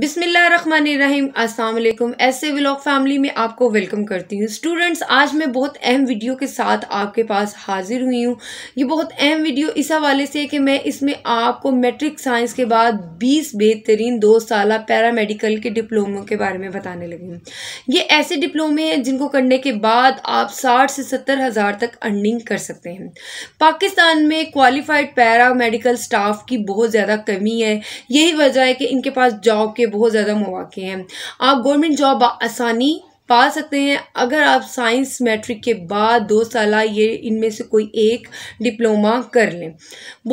बिसमीम असलम ऐसे vlog family में आपको वेलकम करती हूँ स्टूडेंट्स आज मैं बहुत अहम वीडियो के साथ आपके पास हाजिर हुई हूँ ये बहुत अहम वीडियो इस हवाले से है कि मैं इसमें आपको मैट्रिक साइंस के बाद 20 बेहतरीन दो साल पैरामेडिकल के डिप्लोमों के बारे में बताने लगी हूँ ये ऐसे डिप्लोमे हैं जिनको करने के बाद आप साठ से सत्तर हज़ार तक अर्निंग कर सकते हैं पाकिस्तान में क्वालिफाइड मेडिकल स्टाफ की बहुत ज़्यादा कमी है यही वजह है कि इनके पास जॉब के बहुत ज़्यादा मौाक़े हैं आप गवर्नमेंट जॉब आसानी पा सकते हैं अगर आप साइंस मैट्रिक के बाद दो साल ये इनमें से कोई एक डिप्लोमा कर लें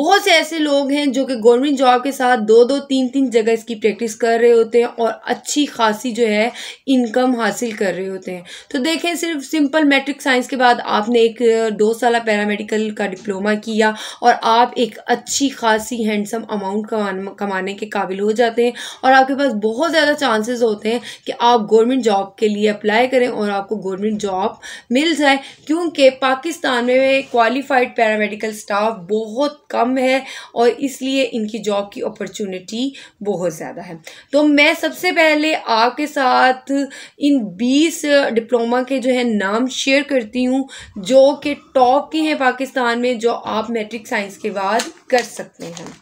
बहुत से ऐसे लोग हैं जो कि गवर्नमेंट जॉब के साथ दो दो तीन तीन जगह इसकी प्रैक्टिस कर रहे होते हैं और अच्छी खासी जो है इनकम हासिल कर रहे होते हैं तो देखें सिर्फ सिंपल मैट्रिक साइंस के बाद आपने एक दो साल पैरामेडिकल का डिप्लोमा किया और आप एक अच्छी खासी हैंडसम अमाउंट कमाने के काबिल हो जाते हैं और आपके पास बहुत ज़्यादा चांसेस होते हैं कि आप गवर्नमेंट जॉब के लिए अप्लाई अप्लाई करें और आपको गवर्नमेंट जॉब मिल जाए क्योंकि पाकिस्तान में क्वालिफाइड पैरामेडिकल स्टाफ बहुत कम है और इसलिए इनकी जॉब की अपॉर्चुनिटी बहुत ज़्यादा है तो मैं सबसे पहले आपके साथ इन 20 डिप्लोमा के जो है नाम शेयर करती हूँ जो कि टॉप के हैं पाकिस्तान में जो आप मैट्रिक साइंस के बाद कर सकते हैं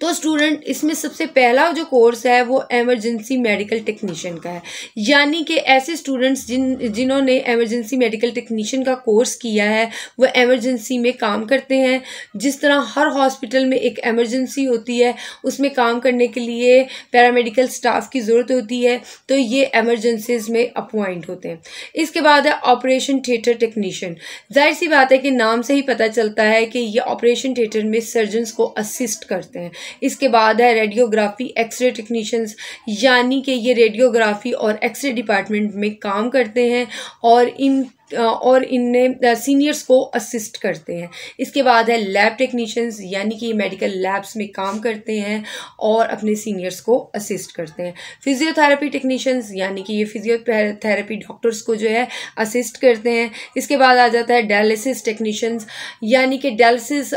तो स्टूडेंट इसमें सबसे पहला जो कोर्स है वो एमरजेंसी मेडिकल टेक्नीशियन का है यानी कि ऐसे स्टूडेंट्स जिन जिन्होंने एमरजेंसी मेडिकल टेक्नीशियन का कोर्स किया है वह एमरजेंसी में काम करते हैं जिस तरह हर हॉस्पिटल में एक एमरजेंसी होती है उसमें काम करने के लिए पैरामेडिकल स्टाफ की ज़रूरत होती है तो ये एमरजेंसीज में अपॉइंट होते हैं इसके बाद है ऑपरेशन थिएटर टेक्नीशियन जाहिर सी बात है कि नाम से ही पता चलता है कि ये ऑपरेशन थिएटर में सर्जन्स को असिस्ट करते हैं इसके बाद है रेडियोग्राफी एक्सरे टेक्नीशियंस यानी कि ये रेडियोग्राफी और एक्सरे डिपार्टमेंट में काम करते हैं और इन और इनने सीनियर्स को असिस्ट करते हैं इसके बाद है लैब टेक्नीशियंस यानी कि मेडिकल लैब्स में काम करते हैं और अपने सीनियर्स को असिस्ट करते हैं फिजियोथेरेपी टेक्नीशियंस यानी कि ये फिजियोथेरेपी डॉक्टर्स को जो है असिस्ट करते हैं इसके बाद आ जाता है डायलिसिस टेक्नीशियंस यानी कि डायलिसिस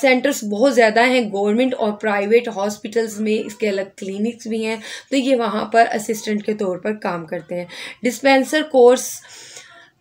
सेंटर्स बहुत ज़्यादा हैं गवर्नमेंट और प्राइवेट हॉस्पिटल्स में इसके अलग क्लिनिक्स भी हैं तो ये वहाँ पर असिस्टेंट के तौर पर काम करते हैं डिस्पेंसर कोर्स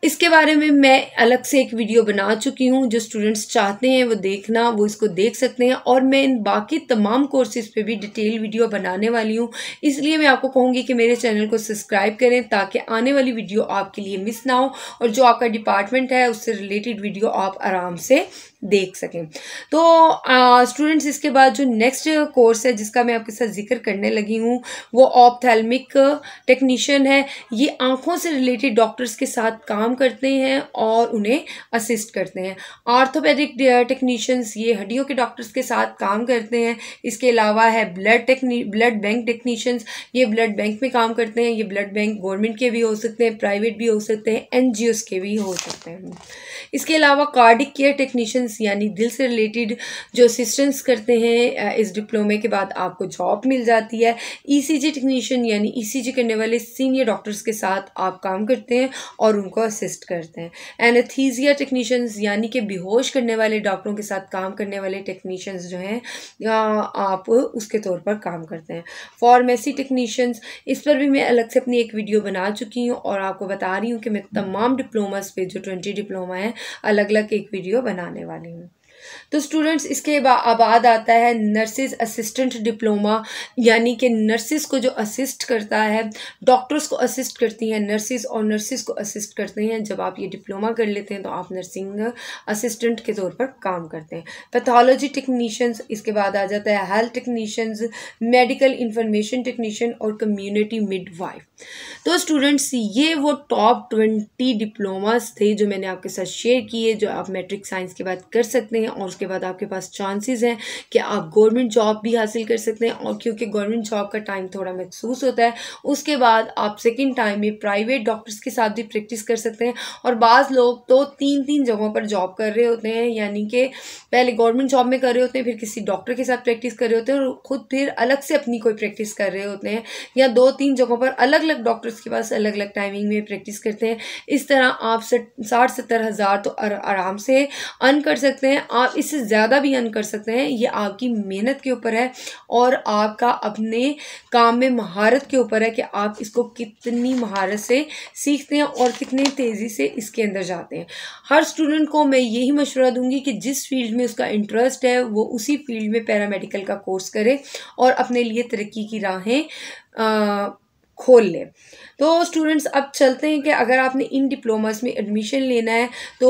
इसके बारे में मैं अलग से एक वीडियो बना चुकी हूँ जो स्टूडेंट्स चाहते हैं वो देखना वो इसको देख सकते हैं और मैं इन बाकी तमाम कोर्सेज़ पे भी डिटेल वीडियो बनाने वाली हूँ इसलिए मैं आपको कहूँगी कि मेरे चैनल को सब्सक्राइब करें ताकि आने वाली वीडियो आपके लिए मिस ना हो और जो आपका डिपार्टमेंट है उससे रिलेटेड वीडियो आप आराम से देख सकें तो स्टूडेंट्स इसके बाद जो नेक्स्ट कोर्स है जिसका मैं आपके साथ जिक्र करने लगी हूँ वो ऑपथेलमिक टेक्नीशियन है ये आँखों से रिलेटेड डॉक्टर्स के साथ काम करते हैं और उन्हें असिस्ट करते हैं आर्थोपैथिक टेक्नीशियंस uh, ये हड्डियों के डॉक्टर्स के साथ काम करते हैं इसके अलावा है ब्लड टेक्नी ब्लड बैंक टेक्नीशियंस ये ब्लड बैंक में काम करते हैं ये ब्लड बैंक गवर्नमेंट के भी हो सकते हैं प्राइवेट भी हो सकते हैं एन के भी हो सकते हैं इसके अलावा कार्डिक केयर टेक्नीशियंस असिस्टेंस यानी दिल से रिलेटेड जो असिस्टेंस करते हैं इस डिप्लोमे के बाद आपको जॉब मिल जाती है ईसीजी e टेक्नीशियन यानी ईसीजी e करने वाले सीनियर डॉक्टर्स के साथ आप काम करते हैं और उनको असिस्ट करते हैं एनेथीजिया टेक्नीशियंस यानी कि बेहोश करने वाले डॉक्टरों के साथ काम करने वाले टेक्नीशियंस जो हैं आप उसके तौर पर काम करते हैं फार्मेसी टेक्नीशियंस इस पर भी मैं अलग से अपनी एक वीडियो बना चुकी हूँ और आपको बता रही हूँ कि मैं तमाम डिप्लोमास पे जो ट्वेंटी डिप्लोमा है अलग अलग एक वीडियो बनाने वाला valium. तो स्टूडेंट्स इसके बाद आता है नर्सिस असिस्टेंट डिप्लोमा यानी कि नर्सिस को जो असिस्ट करता है डॉक्टर्स को असिस्ट करती हैं नर्सिस और नर्सिस को असिस्ट करते हैं जब आप ये डिप्लोमा कर लेते हैं तो आप नर्सिंग असिस्टेंट के तौर पर काम करते हैं पैथोलॉजी टेक्नीशियंस इसके बाद आ जाता है health technicians medical information technician और कम्युनिटी मिड तो स्टूडेंट्स ये वो टॉप ट्वेंटी डिप्लोमास थे जो मैंने आपके साथ शेयर किए जो आप मेट्रिक साइंस के बाद कर सकते हैं और उसके बाद आपके पास चांसेस हैं कि आप गवर्नमेंट जॉब भी हासिल कर सकते हैं और क्योंकि गवर्नमेंट जॉब का टाइम थोड़ा महसूस होता है उसके बाद आप सेकेंड टाइम में प्राइवेट डॉक्टर्स के साथ भी प्रैक्टिस कर सकते हैं और बाज़ लोग तो तीन तीन जगहों पर जॉब कर रहे होते हैं यानी कि पहले गवर्नमेंट जॉब में कर रहे होते हैं फिर किसी डॉक्टर के साथ प्रैक्टिस कर रहे होते हैं और ख़ुद फिर अलग से अपनी कोई प्रैक्टिस कर रहे होते हैं या दो तीन जगहों पर अलग अलग डॉक्टर्स के पास अलग अलग टाइमिंग में प्रैक्टिस करते हैं इस तरह आप साठ सत्तर हज़ार तो आराम से अर्न कर सकते हैं आप इससे ज़्यादा भी अर्न कर सकते हैं ये आपकी मेहनत के ऊपर है और आपका अपने काम में महारत के ऊपर है कि आप इसको कितनी महारत से सीखते हैं और कितने तेज़ी से इसके अंदर जाते हैं हर स्टूडेंट को मैं यही मशवरा दूंगी कि जिस फील्ड में उसका इंटरेस्ट है वो उसी फील्ड में पैरामेडिकल का कोर्स करे और अपने लिए तरक्की की राहें खोल लें तो स्टूडेंट्स अब चलते हैं कि अगर आपने इन डिप्लोमास में एडमिशन लेना है तो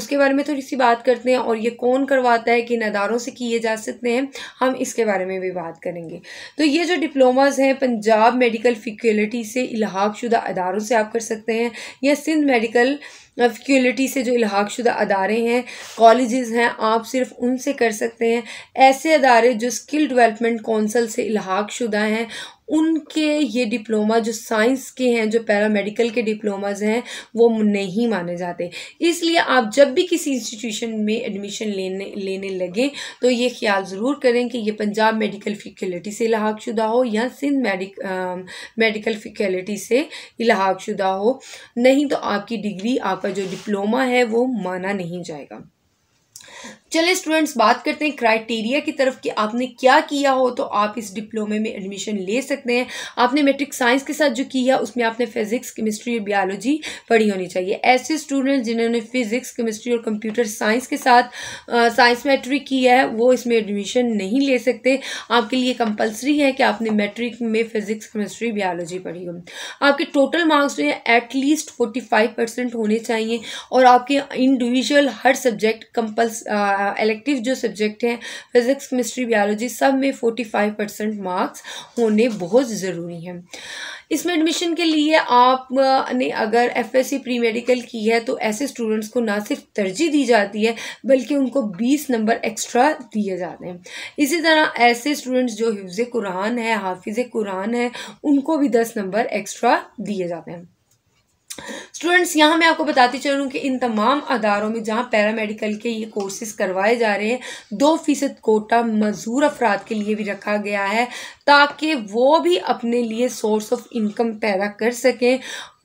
उसके बारे में थोड़ी सी बात करते हैं और ये कौन करवाता है किन अदारों से किए जा सकते हैं हम इसके बारे में भी बात करेंगे तो ये जो डिप्लोमास हैं पंजाब मेडिकल फैकल्टी से इलाहाकशुदा शुदा अदारों से आप कर सकते हैं या सिंध मेडिकल फ्यूलिटी से जो इलाहाकशुदा अदारे हैं कॉलेज़ हैं आप सिर्फ उनसे कर सकते हैं ऐसे अदारे जो स्किल डेवलपमेंट कौंसल से इलाहाकशुदा हैं उनके ये डिप्लोमा जो साइंस के हैं जो पैरामेडिकल के डिप्लोमाज हैं वो नहीं माने जाते इसलिए आप जब भी किसी इंस्टीट्यूशन में एडमिशन लेने लेने लगें तो ये ख्याल ज़रूर करें कि ये पंजाब मेडिकल फैकल्टी से इलाहाकशुदा हो या सिंध मेडिक आ, मेडिकल फैकल्टी से इलाहाकशुदा हो नहीं तो आपकी डिग्री आप पर जो डिप्लोमा है वो माना नहीं जाएगा चलिए स्टूडेंट्स बात करते हैं क्राइटेरिया की तरफ कि आपने क्या किया हो तो आप इस डिप्लोमे में एडमिशन ले सकते हैं आपने मेट्रिक साइंस के साथ जो किया उसमें आपने फिजिक्स केमिस्ट्री और बायोलॉजी पढ़ी होनी चाहिए ऐसे स्टूडेंट जिन्होंने फिजिक्स केमिस्ट्री और कंप्यूटर साइंस के साथ साइंस मैट्रिक किया है वो इसमें एडमिशन नहीं ले सकते आपके लिए कंपलसरी है कि आपने मैट्रिक में फिजिक्स केमिस्ट्री बायोलॉजी पढ़ी हो आपके टोटल मार्क्स जो है एटलीस्ट फोर्टी फाइव परसेंट होने चाहिए और आपके इंडिविजुअल हर सब्जेक्ट कंपल्स इलेक्टिव जो सब्जेक्ट हैं फिज़िक्स केमिस्ट्री बायोलॉजी सब में फोर्टी फाइव परसेंट मार्क्स होने बहुत ज़रूरी हैं इसमें एडमिशन के लिए आपने अगर एफएससी प्री मेडिकल की है तो ऐसे स्टूडेंट्स को ना सिर्फ तरजीह दी जाती है बल्कि उनको बीस नंबर एक्स्ट्रा दिए जाते हैं इसी तरह ऐसे स्टूडेंट्स जो हिफ्ज़ कुरान है हाफिज़ कुरान है उनको भी दस नंबर एक्स्ट्रा दिए जाते हैं स्टूडेंट्स यहाँ मैं आपको बताती चलूँ कि इन तमाम अदारों में जहाँ पैरामेडिकल के ये कोर्सेज करवाए जा रहे हैं दो फ़ीसद कोटा मजदूर अफराद के लिए भी रखा गया है ताकि वो भी अपने लिए सोर्स ऑफ इनकम पैदा कर सकें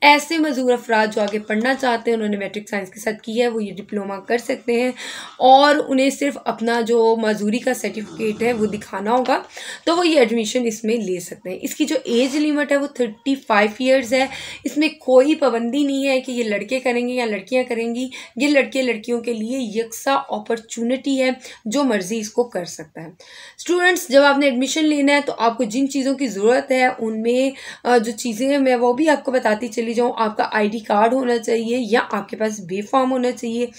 ऐसे मजदूर अफराद जो आगे पढ़ना चाहते हैं उन्होंने मैट्रिक साइंस के साथ की है वो ये डिप्लोमा कर सकते हैं और उन्हें सिर्फ अपना जो मजदूरी का सर्टिफिकेट है वो दिखाना होगा तो वो ये एडमिशन इसमें ले सकते हैं इसकी जो एज लिमिट है वो थर्टी फाइव ईयर्स है इसमें कोई पाबंदी नहीं है कि ये लड़के करेंगे या लड़कियाँ करेंगी ये लड़के लड़कियों के लिए यकसा अपॉर्चुनिटी है जो मर्जी इसको कर सकता है स्टूडेंट्स जब आपने एडमिशन लेना है तो आप आपको जिन चीज़ों की ज़रूरत है उनमें जो चीज़ें हैं मैं वो भी आपको बताती चली जाऊँ आपका आईडी कार्ड होना चाहिए या आपके पास बे फॉर्म होना चाहिए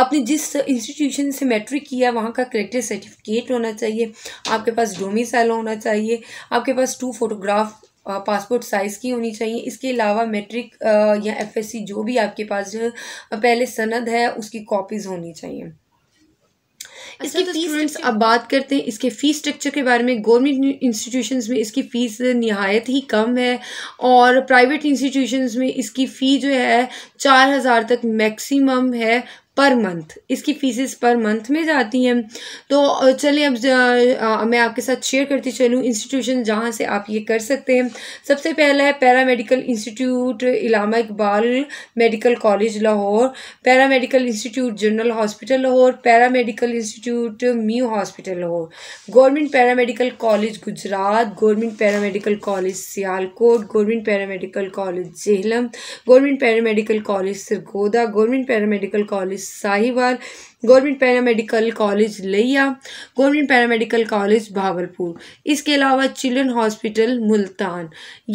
आपने जिस इंस्टीट्यूशन से मैट्रिक किया वहाँ का करेक्टर सर्टिफिकेट होना चाहिए आपके पास डोमिसाइल होना चाहिए आपके पास टू फोटोग्राफ पासपोर्ट साइज़ की होनी चाहिए इसके अलावा मेट्रिक या एफएससी जो भी आपके पास पहले सनद है उसकी कॉपीज़ होनी चाहिए इसके फीस स्टूडेंट्स अब बात करते हैं इसके फ़ीस स्ट्रक्चर के बारे में गवर्नमेंट इंस्टीट्यूशन में इसकी फ़ीस नहायत ही कम है और प्राइवेट इंस्टीट्यूशन में इसकी फ़ी जो है चार हज़ार तक मैक्सिमम है पर मंथ इसकी फीसेस पर मंथ में जाती हैं तो चलिए अब आ, मैं आपके साथ शेयर करती चलूँ इंस्टीट्यूशन जहाँ से आप ये कर सकते हैं सबसे पहला है para medical institute Allama Iqbal medical college Lahore para medical institute general hospital Lahore para medical institute Mayo hospital Lahore government para medical college Gujrat government para medical college Sialkot government para medical college Jhelum government para medical college Sargodha government para medical college Sahiwal government paramedical college Layyah government paramedical college Bahawalpur इसके अलावा children hospital Multan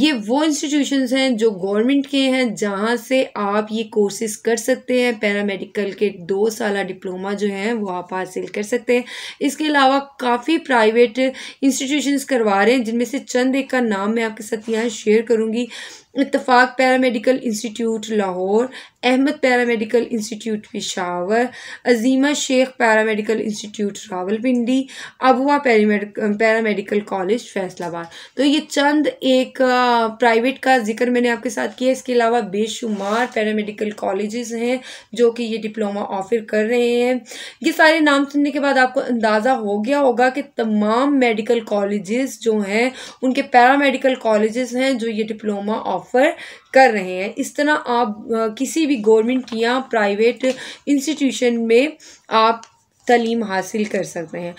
ये वो institutions हैं जो government के हैं जहाँ से आप ये कोर्सेज कर सकते हैं पैरामेडिकल के दो साल डिप्लोमा जो है वो आप हासिल कर सकते हैं इसके अलावा काफ़ी प्राइवेट इंस्टीट्यूशंस करवा रहे हैं जिनमें से चंद एक का नाम मैं आपके साथ यहाँ शेयर करूँगी Ittefaq paramedical institute Lahore Ahmad paramedical institute Peshawar Azeem Nima Sheikh paramedical institute Rawalpindi अबुआ पैरामेडिकल कॉलेज फैसलाबाद तो ये चंद एक प्राइवेट का जिक्र मैंने आपके साथ किया इसके अलावा बेशुमार पैरामेडिकल कॉलेजेस हैं जो कि ये डिप्लोमा ऑफर कर रहे हैं ये सारे नाम सुनने के बाद आपको अंदाज़ा हो गया होगा कि तमाम मेडिकल कॉलेजेस जो हैं उनके पैरामेडिकल कॉलेजेस हैं जो ये डिप्लोमा ऑफर कर रहे हैं इस तरह आप किसी भी गवर्नमेंट या प्राइवेट इंस्टीट्यूशन में आप तलीम हासिल कर सकते हैं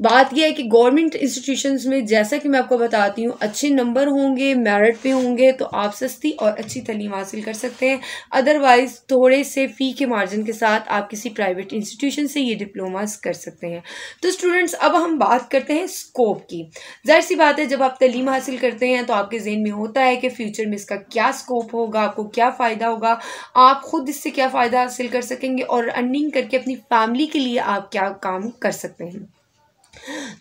बात यह है कि गवर्नमेंट इंस्टीट्यूशंस में जैसा कि मैं आपको बताती हूँ अच्छे नंबर होंगे मेरिट पे होंगे तो आप सस्ती और अच्छी तलीम हासिल कर सकते हैं अदरवाइज़ थोड़े से फ़ी के मार्जिन के साथ आप किसी प्राइवेट इंस्टीट्यूशन से ये डिप्लोमास कर सकते हैं तो स्टूडेंट्स अब हम बात करते हैं स्कोप की जाहिर सी बात है जब आप तलीम हासिल करते हैं तो आपके जहन में होता है कि फ्यूचर में इसका क्या स्कोप होगा आपको क्या फ़ायदा होगा आप खुद इससे क्या फ़ायदा हासिल कर सकेंगे और अर्निंग करके अपनी फैमिली के लिए आप क्या काम कर सकते हैं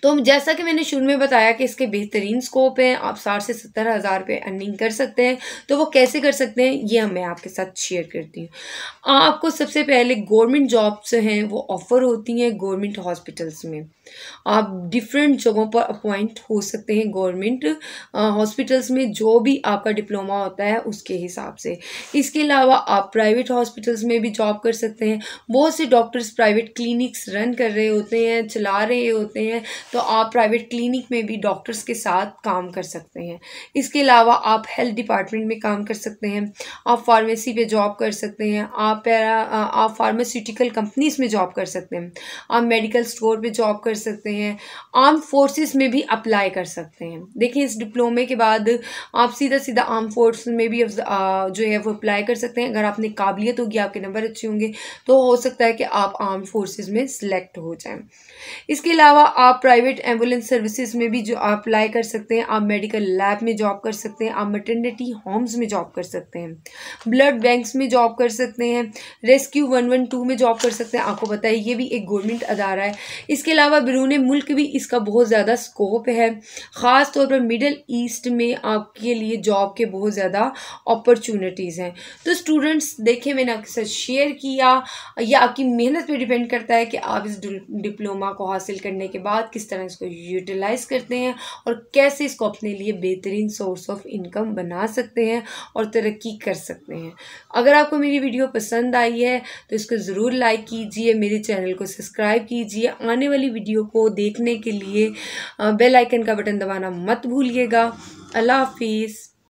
तो जैसा कि मैंने शुरू में बताया कि इसके बेहतरीन स्कोप हैं आप साठ से सत्तर हज़ार रुपये अर्निंग कर सकते हैं तो वो कैसे कर सकते हैं ये मैं आपके साथ शेयर करती हूँ आपको सबसे पहले गवर्नमेंट जॉब्स हैं वो ऑफ़र होती हैं गवर्नमेंट हॉस्पिटल्स में आप डिफरेंट जगहों पर अपॉइंट हो सकते हैं गवर्नमेंट हॉस्पिटल्स में जो भी आपका डिप्लोमा होता है उसके हिसाब से इसके अलावा आप प्राइवेट हॉस्पिटल्स में भी जॉब कर सकते हैं बहुत से डॉक्टर्स प्राइवेट क्लिनिक्स रन कर रहे होते हैं चला रहे होते हैं तो आप प्राइवेट क्लिनिक में भी डॉक्टर्स के साथ काम कर सकते हैं इसके अलावा आप हेल्थ डिपार्टमेंट में काम कर सकते हैं आप फार्मेसी पर जॉब कर सकते हैं आप पैरा आप फार्मास्यूटिकल कंपनीज में जॉब कर सकते हैं आप मेडिकल स्टोर पर जॉब कर सकते हैं आर्म फोर्सेस में भी अप्लाई कर सकते हैं देखिए इस डिप्लोमे के बाद आप सीधा सीधा आर्म फोर्स में भी जो है वो अप्लाई कर सकते हैं अगर आपने काबिलियत होगी आपके नंबर अच्छे होंगे तो हो सकता है कि आप आर्म फोर्सेज में सिलेक्ट हो जाए इसके अलावा आप प्राइवेट एम्बुलेंस सर्विसेज में भी जो अप्लाई कर सकते हैं आप मेडिकल लैब में जॉब कर सकते हैं आप मटर्निटी होम्स में जॉब कर सकते हैं ब्लड बैंक्स में जॉब कर सकते हैं रेस्क्यू वन वन टू में जॉब कर सकते हैं आपको बताइए ये भी एक गवर्नमेंट अदारा है इसके अलावा बैरून मुल्क भी इसका बहुत ज़्यादा स्कोप है ख़ास तौर पर मिडल ईस्ट में आपके लिए जॉब के बहुत ज़्यादा अपॉर्चुनिटीज़ हैं तो स्टूडेंट्स देखें मैंने आपके साथ शेयर किया या आपकी मेहनत पर डिपेंड करता है कि आप इस डिप्लोमा को हासिल करने के बाद किस तरह इसको यूटिलाइज करते हैं और कैसे इसको अपने लिए बेहतरीन सोर्स ऑफ इनकम बना सकते हैं और तरक्की कर सकते हैं अगर आपको मेरी वीडियो पसंद आई है तो इसको ज़रूर लाइक कीजिए मेरे चैनल को सब्सक्राइब कीजिए आने वाली वीडियो वीडियो को देखने के लिए बेल आइकन का बटन दबाना मत भूलिएगा अल्लाह हाफिज़